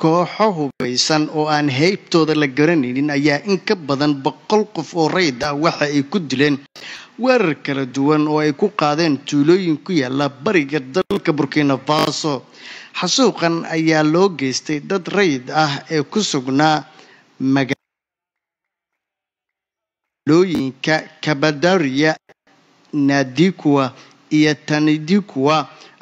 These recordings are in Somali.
kooxo hubaysan oo aan heybtooda la garanaynin ayaa in ka badan boqol qof oo rayd ah waxa ay ku dileen weerar kala duwan oo ay ku qaadeen tuulooyin ku yaala bariga dalka burkina faso xasuuqan ayaa loo geystay dad rayd ah ee ku sugnaa magaalooyinka kabadaria nadikwa iyo tanidikwa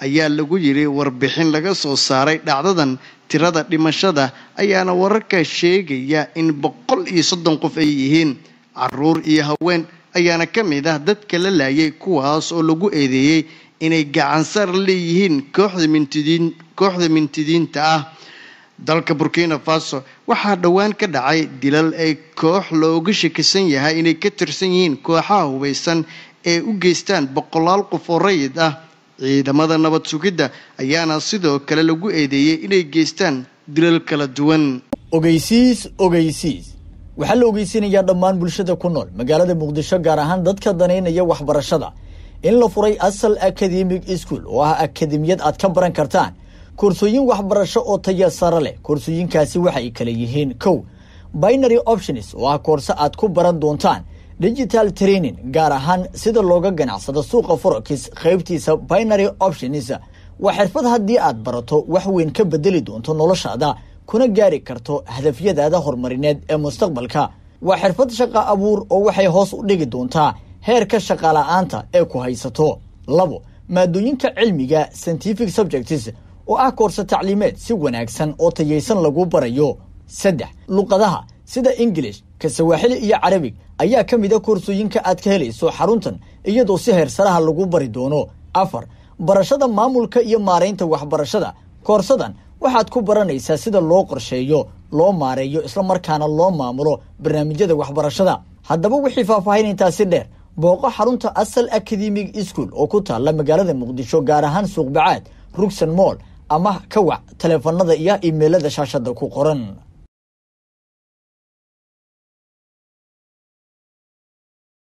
ayaa lagu yidhi warbixin laga soo saaray dhacdadan tirada dhimashada ayaana wararka sheegaya in boqol iyo soddon qof ay yihiin caruur iyo haween ayaana ka mid ah dadka la laayay kuwaas oo lagu eedeeyey inay gacansaar leeyihiin kooxda mintidiinta ah dalka burkina faso waxaa dhowaan ka dhacay dilal ay koox looga shakisan yahay inay ka tirsan yihiin kooxaha hubaysan ee u geystaan boqolaal qof oo rayid ah ciidamada nabad sugidda ayaana sidoo kale lagu eedeeyey inay geystaan dilal kala duwan ogeysiis ogeysiis waxaa la ogeysinayaa dhammaan bulshada ku nool magaalada muqdisho gaar ahaan dadka danaynaya waxbarashada in la furay asal academic ischool oo ah akademiyad aad ka baran kartaan koorsooyin waxbarasho oo taya sare leh koorsooyinkaasi waxay kala yihiin kow binary options oo ah koorse aad ku baran doontaan digital training gaar ahaan sida looga ganacsado suuqa forex qaybtiisa binary options waa xirfad haddii aad barato wax weyn ka bedeli doonto noloshaada kuna gaari karto hadafyadaada horumarineed ee mustaqbalka waa xirfad shaqa abuur oo waxay hoos u dhigi doontaa heerka shaqala'aanta ee ku haysato labo maadooyinka cilmiga scientific subjects oo ah koorse tacliimeed si wanaagsan oo tayaysan lagu barayo saddex luqadaha sida english kasawaaxili iyo carabig ayaa ka mid mida ah koorsooyinka aad ka helayso xaruntan iyadoo si heersaraha lagu bari doono afar barashada maamulka iyo maaraynta waxbarashada koorsadan waxaad ku baranaysaa sida loo qorsheeyo loo maareeyo isla markaana loo maamulo barnaamijyada waxbarashada haddaba wixii faahfaahin intaasi dheer booqo xarunta asal academic ischool oo ku taalla magaalada muqdisho gaar ahaan suuqbacaad rugsan mool ama ka wac taleefanada iyo imeelada shaashada ku qoran